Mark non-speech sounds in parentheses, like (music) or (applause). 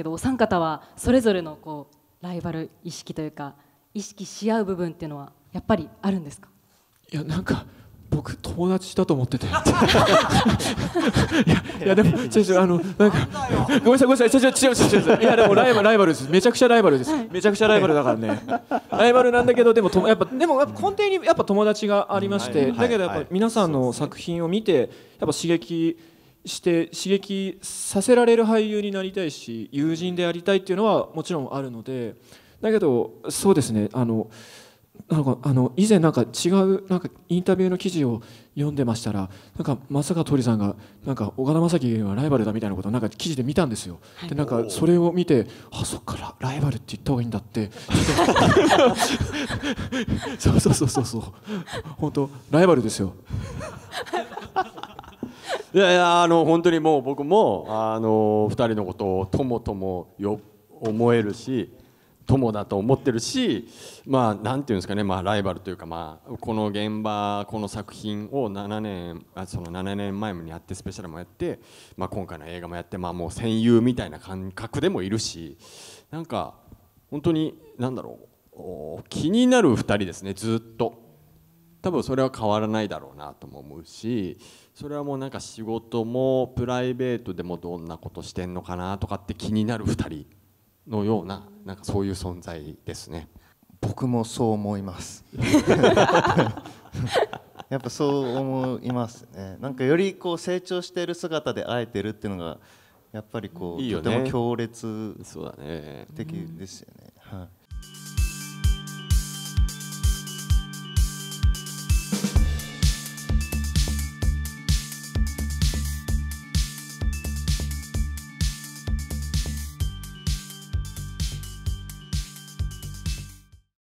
けどお三方はそれぞれのこうライバル意識というか意識し合う部分っていうのはやっぱりあるんですかいやなんか僕友達だと思ってて (laughs) いやいやでも違う違うあのなんかごめんなさいごめんなさい違う違う違う違ういやでもライバルライバルですめちゃくちゃライバルです、めちゃくちゃライバルだからねライバルなんだけどでもやっぱでもやっぱ根底にやっぱ友達がありまして、だけどやっぱ皆さんの作品を見てやっぱ刺激して刺激させられる俳優になりたいし友人でありたいっていうのはもちろんあるのでだけどそうですねあのなんかあの以前なんか違うなんかインタビューの記事を読んでましたらなんか松さ桃李さんがなんか岡田将生はライバルだみたいなことをなんか記事で見たんですよ。はい、でなんかそれを見てあそっからライバルって言った方がいいんだって (laughs) そうそうそうそうそう本当ライバルですよ。(laughs) (laughs) いやいやあの本当にもう僕もあの2人のことを友ともよ思えるし友だと思ってるしまあなんていうんですかねまあライバルというかまあこの現場この作品を7年あその7年前にやってスペシャルもやってまあ今回の映画もやってまあもう戦友みたいな感覚でもいるしなんか本当に何だろう気になる2人ですねずっと。多分それは変わらないだろうなとも思うしそれはもうなんか仕事もプライベートでもどんなことしてんのかなとかって気になる2人のようななんかそういう存在ですね。僕もそう思います (laughs) やっぱそう思いますねなんかよりこう成長している姿で会えてるっていうのがやっぱりこういい、ね、とても強烈的ですよね。よねはい